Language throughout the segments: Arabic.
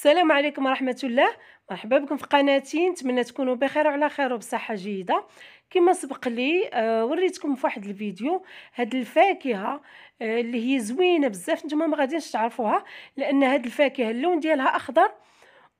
السلام عليكم ورحمه الله مرحبا بكم في قناتي نتمنى تكونوا بخير وعلى خير وبصحه جيده كما سبق لي آه، وريتكم في واحد الفيديو هاد الفاكهه آه، اللي هي زوينه بزاف نتوما ما غاديش تعرفوها لان هاد الفاكهه اللون ديالها اخضر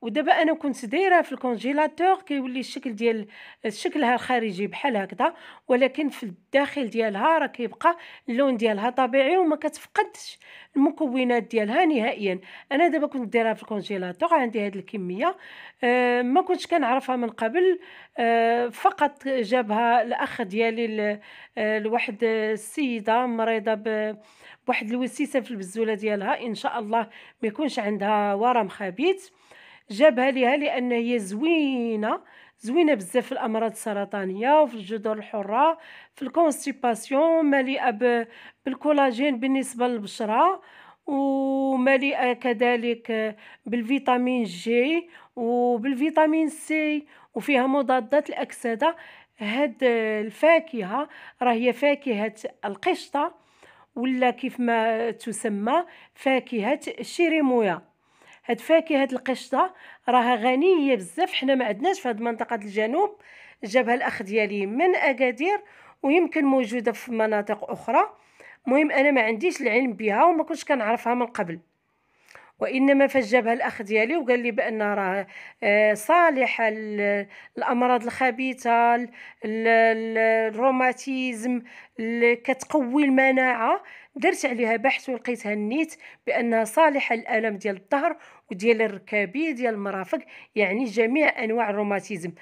ودابا انا كنت دايره في الكونجيلاتور كيولي الشكل ديال شكلها الخارجي بحال هكذا ولكن في الداخل ديالها راه كيبقى اللون ديالها طبيعي وما كتفقدش المكونات ديالها نهائيا انا دابا كنت دايرها في الكونجيلاتور عندي هاد الكميه أه ما كنتش كنعرفها من قبل أه فقط جابها الاخ ديالي آه، لواحد السيده مريضه ب بواحد الوسيسه في البزوله ديالها ان شاء الله ما يكونش عندها ورم خبيث جابها ليها لان هي زوينه زوينه بزاف في الامراض السرطانيه وفي الجذور الحره في الكونستيباسيون مليئه بالكولاجين بالنسبه للبشره ومليئه كذلك بالفيتامين جي وبالفيتامين سي وفيها مضادات الاكسده هاد الفاكهه راهي فاكهه القشطه ولا كيف ما تسمى فاكهه الشيريمويا هاد فاكهه القشطه راها غنيه بزاف حنا ما عندناش في هاد منطقه الجنوب جابها الاخ ديالي من اكادير ويمكن موجوده في مناطق اخرى مهم انا ما عنديش العلم بها وما كنتش كنعرفها من قبل وانما فجبها الاخ ديالي وقال لي بان راه آه، صالحه الامراض الخبيثه الروماتيزم كتقوي المناعه درت عليها بحث ولقيتها نيت بانها صالحه للالم ديال الظهر وديال الركابي ديال المرافق يعني جميع انواع الروماتيزم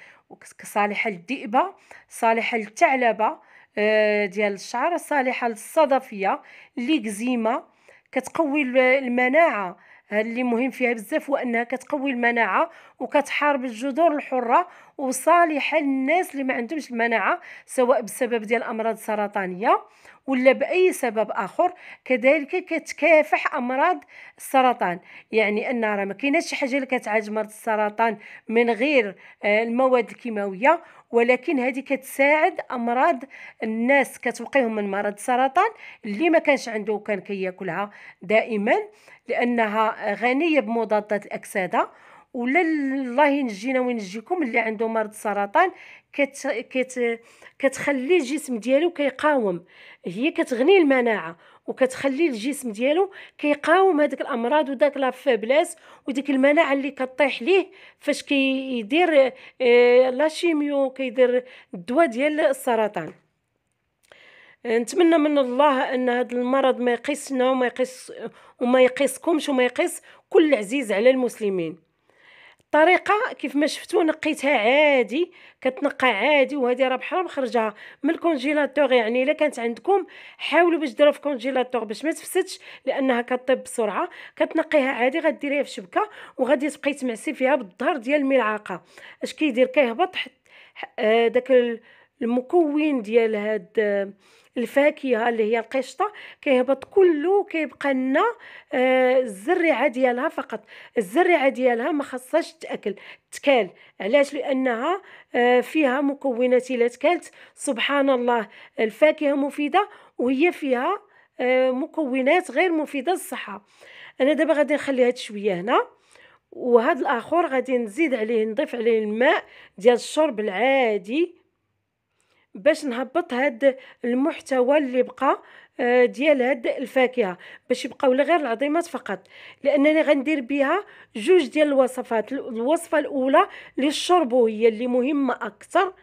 صالحه للذئبه صالحه للثعلبه آه، ديال الشعر صالحه للصدفيه ليكزيما كتقوي المناعه اللي مهم فيها بزاف هو انها كتقوي المناعه وكتحارب الجذور الحره وصالحه للناس اللي ما عندهمش المناعه سواء بسبب ديال امراض سرطانيه ولا باي سبب اخر كذلك كتكافح امراض السرطان يعني ان راه ما كايناش شي حاجه اللي كتعالج مرض السرطان من غير آه، المواد الكيماويه ولكن هذه كتساعد امراض الناس كتوقيهم من مرض السرطان اللي ما كانش عنده وكان كياكلها دائما لانها غنيه بمضادات الاكسده ولا الله ينجينا وينجيكم اللي عنده مرض السرطان كت كت كتخلي الجسم ديالو كيقاوم هي كتغني المناعه وكتخلي الجسم ديالو كيقاوم هذيك الامراض وداك لا فابلاس وديك المناعه اللي كطيح ليه فاش كيدير آه لا شيميو كيدير الدواء ديال السرطان نتمنى من الله ان هذا المرض ما يقيسنا وما يقيس وما يقيسكمش وما يقيس كل عزيز على المسلمين الطريقه كيف ما شفتوا نقيتها عادي كتنقى عادي وهذه راه بحال مخرجها من الكونجيلاتور يعني الا كانت عندكم حاولوا باش ديروها في الكونجيلاتور باش ما تفسدش لانها كطيب بسرعه كتنقيها عادي غديريها في شبكه وغادي تبقاي تمعسي فيها بالظهر ديال الملعقه اش كيدير كيهبط آه، داك المكون ديال هاد آه، الفاكهه اللي هي القشطه كيهبط كله كيبقى لنا آه، الزريعه ديالها فقط الزريعه ديالها ما خصهاش تاكل تكال علاش لانها آه، فيها مكونات الا تكالت سبحان الله الفاكهه مفيده وهي فيها مكونات غير مفيده للصحه انا دابا غادي نخلي هاد شويه هنا وهاد الاخر غادي نزيد عليه نضيف عليه الماء ديال الشرب العادي باش نهبط هاد المحتوى اللي بقى آه، ديال هاد الفاكهه باش يبقاو غير العظيمات فقط لانني غندير بها جوج ديال الوصفات الوصفه الاولى هي اللي مهمه اكثر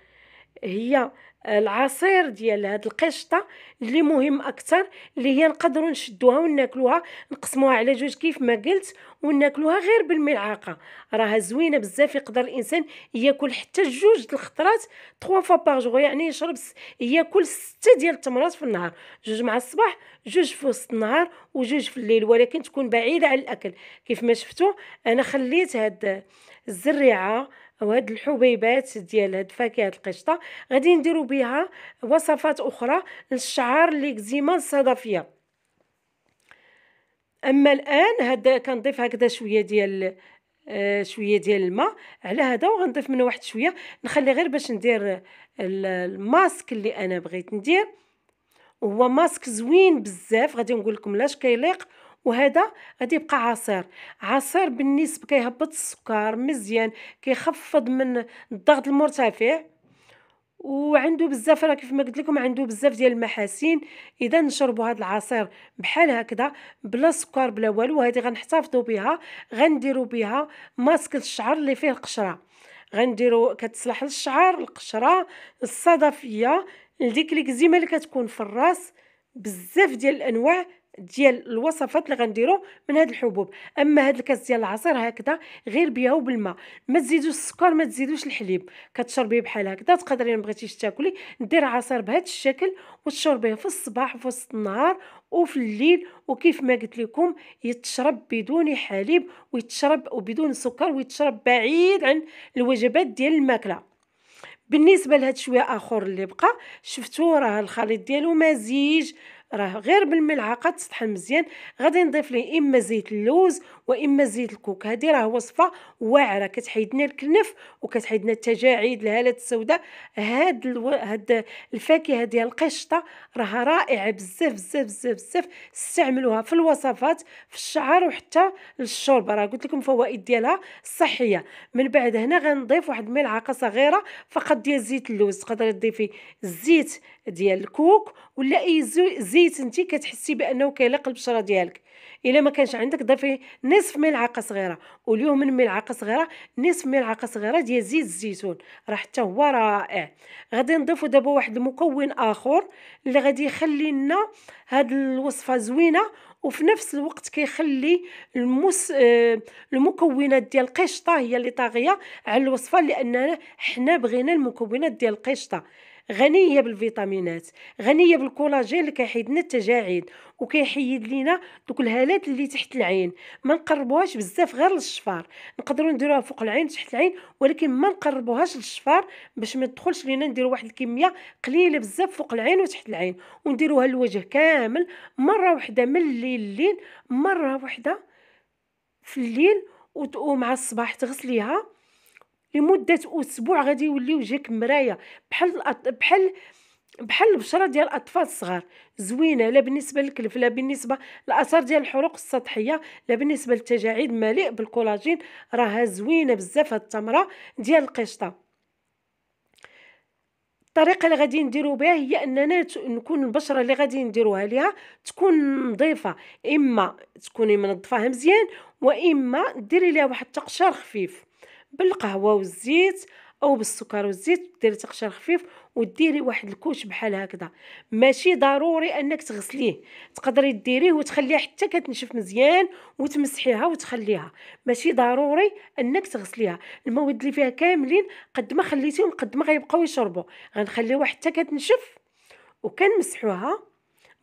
هي العصير ديال هاد القشطه اللي مهم اكثر اللي هي نقدروا نشدوها وناكلوها نقسموها على جوج كيف ما قلت وناكلوها غير بالملعقه راها زوينه بزاف يقدر الانسان ياكل حتى جوج الخطرات 3 فوا باغ جوغ يعني يشرب ياكل سته ديال التمرات في النهار جوج مع الصباح جوج في وسط النهار وجوج في الليل ولكن تكون بعيده على الاكل كيف ما شفتوا انا خليت هاد الزريعه او هاد الحبيبات ديال هاد فاكهه القشطه غادي نديرو بها وصفات اخرى للشعر ليكزيما الصدفيه اما الان هذا كنضيف هكذا شويه ديال آه شويه ديال الماء على هذا وغنضيف منه واحد شويه نخلي غير باش ندير الماسك اللي انا بغيت ندير هو ماسك زوين بزاف غادي نقول لكم لاش كيليق وهذا غادي يبقى عصير عصير بالنسبه كيهبط السكر مزيان كيخفض من الضغط المرتفع وعنده بزاف راه كيف ما قلت لكم عنده بزاف ديال المحاسن اذا نشربوا هذا العصير بحال هكذا بلا سكر بلا والو هذه غنحتفظوا بها غنديروا بها ماسك الشعر اللي فيه القشره غنديروا كتصلح للشعر القشره الصدفيه لديك ليكزيما اللي كتكون في الراس بزاف ديال الانواع ديال الوصفات اللي غنديرو من هاد الحبوب اما هاد الكاس ديال العصير هكذا غير بها وبالماء ما تزيدوش السكر ما تزيدوش الحليب كتشربيه بحال هكذا تقدري ما بغيتيش تاكلي دير عصير بهذا الشكل وتشربيه في الصباح وفي وسط النهار وفي الليل وكيف ما قلت لكم يتشرب بدون حليب ويتشرب وبدون سكر ويتشرب بعيد عن الوجبات ديال الماكله بالنسبه لهاد شويه اخر اللي بقى شفتوا راه الخليط ديالو مزيج راه غير بالملعقه تسطحن مزيان غادي نضيف ليه اما زيت اللوز واما زيت الكوك هذه راه وصفه واعره كتحيد لنا الكنف وكتحيد لنا التجاعيد الهالات السوداء هاد الو... هاد الفاكهه ديال القشطه راه رائعه بزاف بزاف بزاف بزاف استعملوها في الوصفات في الشعر وحتى للشوربه راه قلت لكم فوائد ديالها صحيه من بعد هنا غنضيف واحد الملعقه صغيره فقط ديال زيت اللوز تقدري تضيفي الزيت ديال الكوك ولا اي زيت انت كتحسي بانه كيلق البشره ديالك الا ما كانش عندك ضيفي نصف ملعقه صغيره واليوم من ملعقه صغيره نصف ملعقه صغيره ديال زيت الزيتون راه حتى هو رائع غادي نضيفوا دابا واحد المكون اخر اللي غادي يخلي لنا هاد الوصفه زوينه وفي نفس الوقت كيخلي المس... آه، المكونات ديال القشطه هي اللي طاغيه على الوصفه لاننا حنا بغينا المكونات ديال القشطه غنيه بالفيتامينات غنيه بالكولاجين اللي كيحيد لنا التجاعيد وكيحيد لينا دوك الهالات اللي تحت العين ما نقربوهاش بزاف غير للشفار نقدروا نديروها فوق العين تحت العين ولكن ما نقربوهاش للشفار باش ما تدخلش لينا نديروا واحد الكميه قليله بزاف فوق العين وتحت العين ونديروها للوجه كامل مره واحده من الليل لليل مره واحده في الليل ومع الصباح تغسليها لمده اسبوع غادي يوليو وجهك مرايا بحال بحال بحال البشره ديال الاطفال الصغار زوينه لا بالنسبه للكلف لا بالنسبه لاثار ديال الحروق السطحيه لا بالنسبه للتجاعيد مليء بالكولاجين راها زوينه بزاف هاد التمره ديال القشطه الطريقه اللي غادي نديرو بها هي اننا نكون البشره اللي غادي نديروها ليها تكون نظيفه اما تكوني منظفاها مزيان واما ديري ليها واحد التقشير خفيف بالقهوه والزيت او بالسكر والزيت ديري تقشير خفيف وديري واحد الكوش بحال هكذا ماشي ضروري انك تغسليه تقدري ديريه وتخليه حتى كتنشف مزيان وتمسحيها وتخليها ماشي ضروري انك تغسليها المواد اللي فيها كاملين قد ما خليتيهم قد ما غيبقاو يشربوا غنخليوها حتى كتنشف وكنمسحوها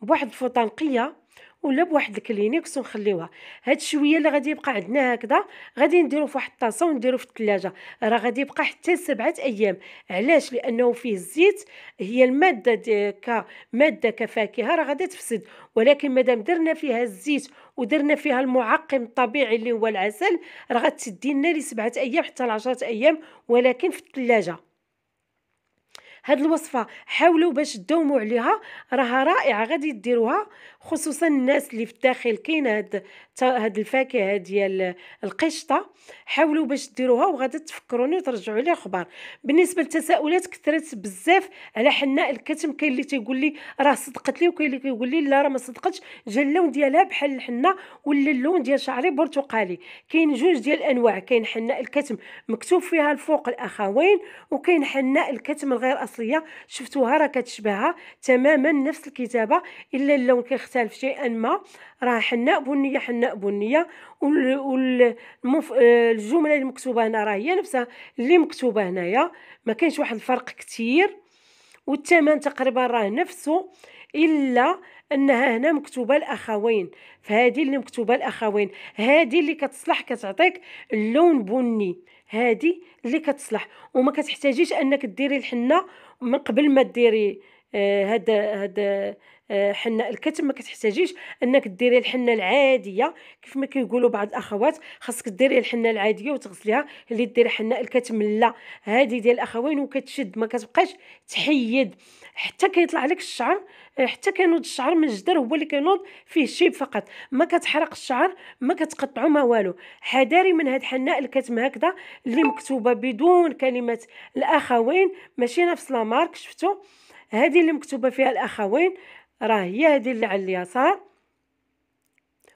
بواحد الفوطه نقيه ولا بواحد الكلينيكس ونخليوها هاد الشويه اللي غادي يبقى عندنا هكذا غادي نديرو في واحد الطاسه ونديرو في الثلاجه راه غادي يبقى حتى سبعة ايام علاش لانه فيه الزيت هي الماده كماده كفاكهه راه غادي تفسد ولكن مادام درنا فيها الزيت ودرنا فيها المعقم الطبيعي اللي هو العسل راه غتدي لنا لسبعة ايام حتى لعشرة ايام ولكن في الثلاجه هاد الوصفه حاولوا باش تداوموا عليها راها رائعه غادي ديروها خصوصا الناس اللي في الداخل كاين هاد هاد الفاكهه ديال القشطه حاولوا باش ديروها وغادي تفكروني وترجعوا لي خبر بالنسبه للتساؤلات كثرت بزاف على حناء الكتم كاين اللي تيقول لي راه صدقت لي وكاين اللي كيقول لي لا راه ما صدقتش جا اللون ديالها بحال الحنه ولا اللون ديال شعري برتقالي كاين جوج ديال الانواع كاين حناء الكتم مكتوب فيها الفوق الاخوين وكاين حناء الكتم الغير أصلي الاصليه شفتوها راه كتشبهها تماما نفس الكتابه الا اللون كيختلف شيئا ما راه حناء بنيه حناء بنيه والجمله آه، المكتوبه هنا راه هي نفسها اللي مكتوبه هنايا ما كاينش واحد الفرق كثير والثمن تقريبا راه نفسه الا انها هنا مكتوبه الاخوين فهذه اللي مكتوبه الاخوين هذه اللي كتصلح كتعطيك اللون بني هذه اللي كتصلح وما كتحتاجيش انك ديري الحنه من قبل ما ديري هذا آه، هذا آه، حنة الكتم ما كتحتاجيش انك ديري الحنة العادية كيف ما كيقولوا بعض الاخوات خاصك ديري الحنة العادية وتغسليها اللي ديري حنة الكتم لا هذه ديال الاخوين وكتشد ما كتبقاش تحيد حتى كيطلع لك الشعر آه، حتى كينوض الشعر من الجدر هو اللي كينوض فيه الشيب فقط ما كتحرق الشعر ما كتقطعه ما والو حذاري من هاد حناء الكتم هكذا اللي مكتوبه بدون كلمه الاخوين ماشي نفس لامارك شفتوا شفتو هذه اللي مكتوبه فيها الاخوين راه هي هذه اللي على اليسار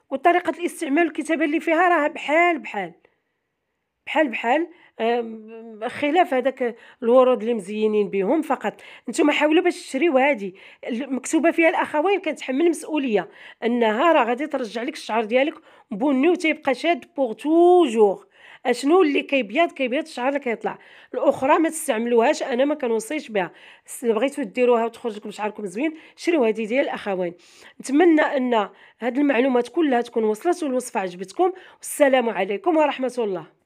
وطريقه الاستعمال الكتابه اللي فيها راه بحال بحال بحال بحال خلاف هذاك الورود اللي مزينين بهم فقط نتوما حاولوا باش تشريو هذه مكتوبه فيها الاخوين كتحمل مسؤوليه انها راه غادي ترجع لك الشعر ديالك بني وتيبقى شاد بوغ توجور اشنو اللي كيبيض كيبيض الشعر اللي كيطلع الاخرى ما تستعملوهاش انا ما كنوصيش بها بغيتو ديروها وتخرج لكم شعركم زوين شريو هذه ديال الاخوين نتمنى ان هذه المعلومات كلها تكون وصلت والوصفه عجبتكم والسلام عليكم ورحمه الله